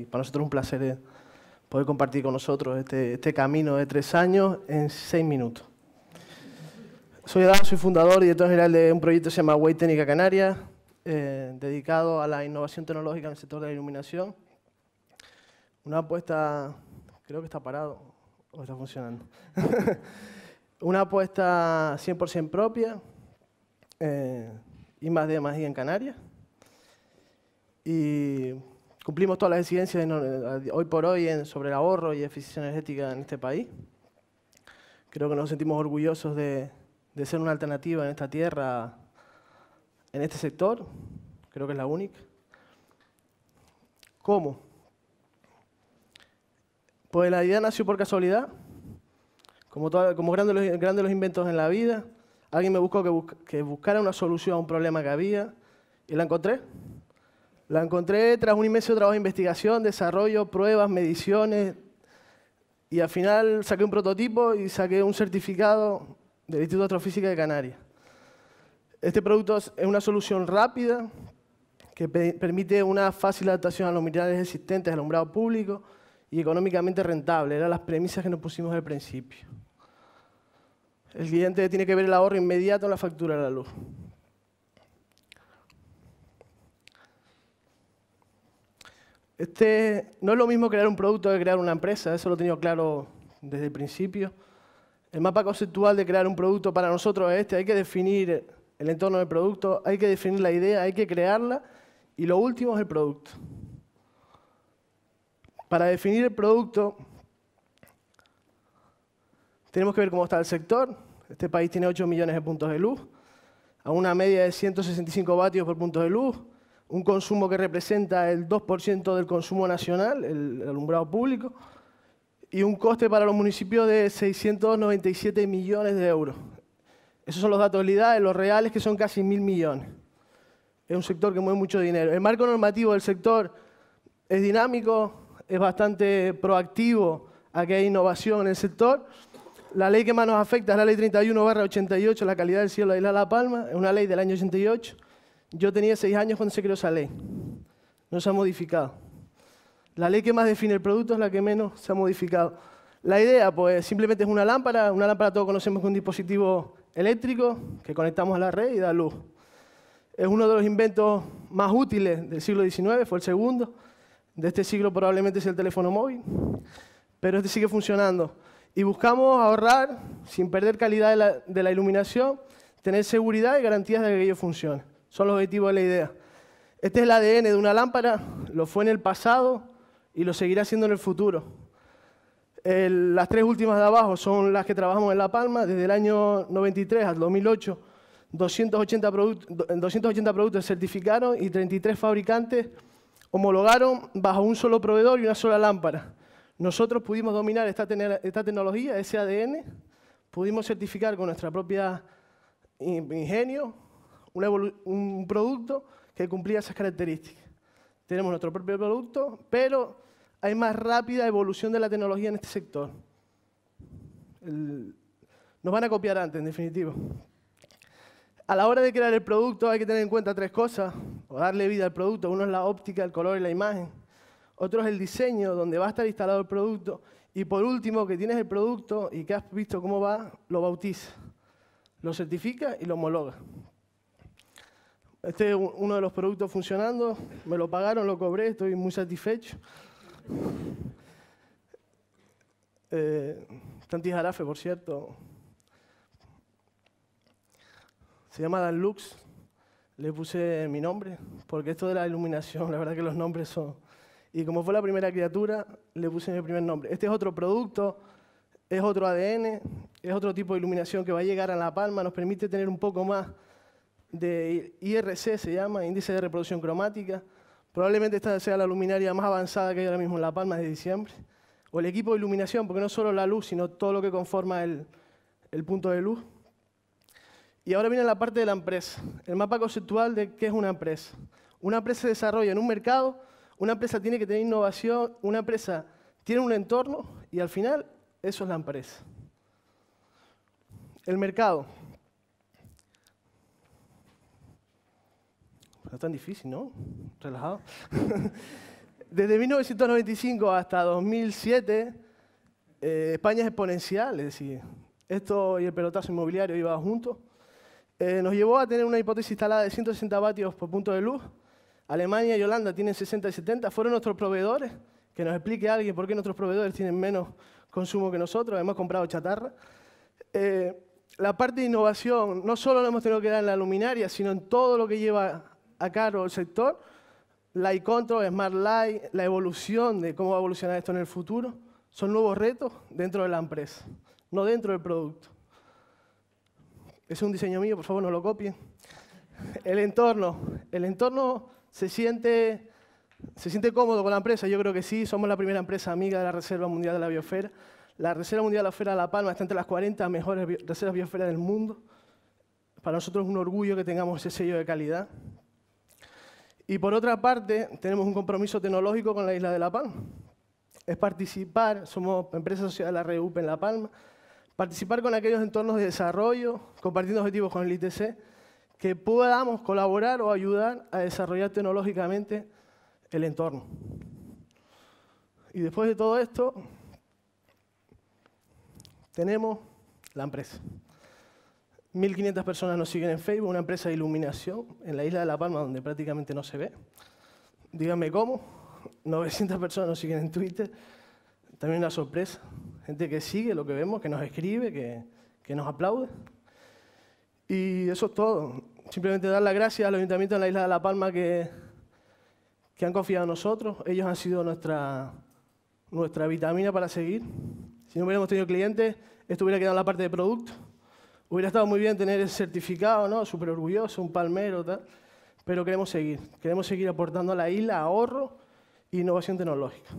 Y para nosotros es un placer eh, poder compartir con nosotros este, este, camino de tres años en seis minutos. Soy Adán, soy fundador y director general de un proyecto que se llama Way Técnica Canarias, eh, dedicado a la innovación tecnológica en el sector de la iluminación. Una apuesta, creo que está parado o está funcionando. Una apuesta 100% propia, eh, y más de más I en Canarias. Y Cumplimos todas las exigencias eh, hoy por hoy en, sobre el ahorro y eficiencia energética en este país. Creo que nos sentimos orgullosos de, de ser una alternativa en esta tierra, en este sector. Creo que es la única. ¿Cómo? Pues la idea nació por casualidad, como, como grandes, los, grandes, los, inventos en la vida. Alguien me buscó que buscara una solución a un problema que había y la encontré. La encontré tras un inmenso trabajo de investigación, desarrollo, pruebas, mediciones. Y al final saqué un prototipo y saqué un certificado del Instituto de Astrofísica de Canarias. Este producto es una solución rápida que permite una fácil adaptación a los minerales existentes al alumbrado público y económicamente rentable. Eran las premisas que nos pusimos al principio. El cliente tiene que ver el ahorro inmediato en la factura de la luz. Este, no es lo mismo crear un producto que crear una empresa, eso lo he tenido claro desde el principio. El mapa conceptual de crear un producto para nosotros es este, hay que definir el entorno del producto, hay que definir la idea, hay que crearla y lo último es el producto. Para definir el producto tenemos que ver cómo está el sector. Este país tiene 8 millones de puntos de luz, a una media de 165 vatios por punto de luz un consumo que representa el 2% del consumo nacional, el alumbrado público, y un coste para los municipios de 697 millones de euros. Esos son los datos la los reales, que son casi mil millones. Es un sector que mueve mucho dinero. El marco normativo del sector es dinámico, es bastante proactivo a que hay innovación en el sector. La ley que más nos afecta es la ley 31-88, la calidad del cielo de la Isla La Palma, es una ley del año 88 yo tenía seis años cuando se creó esa ley. No se ha modificado. La ley que más define el producto es la que menos se ha modificado. La idea, pues simplemente es una lámpara. Una lámpara todos conocemos que un dispositivo eléctrico que conectamos a la red y da luz. Es uno de los inventos más útiles del siglo XIX, fue el segundo. De este siglo probablemente es el teléfono móvil, pero este sigue funcionando. Y buscamos ahorrar, sin perder calidad de la, de la iluminación, tener seguridad y garantías de que ello funcione. Son los objetivos de la idea. Este es el ADN de una lámpara, lo fue en el pasado y lo seguirá siendo en el futuro. las tres últimas de abajo son las que trabajamos en La Palma desde el año 93 al 2008. 280, 280 productos certificaron y 33 fabricantes homologaron bajo un solo proveedor y una sola lámpara. Nosotros pudimos dominar esta, esta tecnología, ese ADN, pudimos certificar con nuestra propia ingenio, un producto que cumplía esas características. Tenemos nuestro propio producto, pero hay más rápida evolución de la tecnología en este sector. Nos van a copiar antes, en definitivo. A la hora de crear el producto hay que tener en cuenta tres cosas, o darle vida al producto. Uno es la óptica, el color y la imagen. Otro es el diseño, donde va a estar instalado el producto. Y por último, que tienes el producto y que has visto cómo va, lo bautiza, lo certifica y lo homologa. Este es uno de los productos funcionando. Me lo pagaron, lo cobré, estoy muy satisfecho. Eh, Tanti por cierto. Se llama Dan Lux. Le puse mi nombre, porque esto de la iluminación, la verdad que los nombres son... Y como fue la primera criatura, le puse mi primer nombre. Este es otro producto, es otro ADN, es otro tipo de iluminación que va a llegar a La Palma, nos permite tener un poco más de IRC, se llama, índice de reproducción cromática. Probablemente esta sea la luminaria más avanzada que hay ahora mismo en La Palma de diciembre. O el equipo de iluminación, porque no solo la luz, sino todo lo que conforma el, el punto de luz. Y ahora viene la parte de la empresa, el mapa conceptual de qué es una empresa. Una empresa se desarrolla en un mercado, una empresa tiene que tener innovación, una empresa tiene un entorno y al final eso es la empresa. El mercado. No es tan difícil, ¿no? Relajado. Desde 1995 hasta 2007, eh, España es exponencial, es decir, esto y el pelotazo inmobiliario iban juntos. Eh, nos llevó a tener una hipótesis instalada de 160 vatios por punto de luz. Alemania y Holanda tienen 60 y 70. Fueron nuestros proveedores. Que nos explique alguien por qué nuestros proveedores tienen menos consumo que nosotros. Hemos comprado chatarra. Eh, la parte de innovación no solo la hemos tenido que dar en la luminaria, sino en todo lo que lleva a cargo del sector, la control, Smart Light, la evolución de cómo va a evolucionar esto en el futuro, son nuevos retos dentro de la empresa, no dentro del producto. Es un diseño mío, por favor no lo copien. El entorno, el entorno se siente, se siente cómodo con la empresa, yo creo que sí, somos la primera empresa amiga de la Reserva Mundial de la Biosfera. La Reserva Mundial de la Biosfera de La Palma está entre las 40 mejores reservas biosferas del mundo. Para nosotros es un orgullo que tengamos ese sello de calidad. Y por otra parte, tenemos un compromiso tecnológico con la isla de La Palma. Es participar, somos empresa social de la REUP en La Palma, participar con aquellos entornos de desarrollo, compartiendo objetivos con el ITC, que podamos colaborar o ayudar a desarrollar tecnológicamente el entorno. Y después de todo esto, tenemos la empresa. 1.500 personas nos siguen en Facebook, una empresa de iluminación en la isla de La Palma donde prácticamente no se ve. Díganme cómo. 900 personas nos siguen en Twitter. También una sorpresa. Gente que sigue lo que vemos, que nos escribe, que, que nos aplaude. Y eso es todo. Simplemente dar las gracias al Ayuntamiento de la Isla de La Palma que, que han confiado en nosotros. Ellos han sido nuestra, nuestra vitamina para seguir. Si no hubiéramos tenido clientes, esto hubiera quedado en la parte de producto. Hubiera estado muy bien tener el certificado, ¿no? Súper orgulloso, un palmero, tal. Pero queremos seguir. Queremos seguir aportando a la isla ahorro e innovación tecnológica.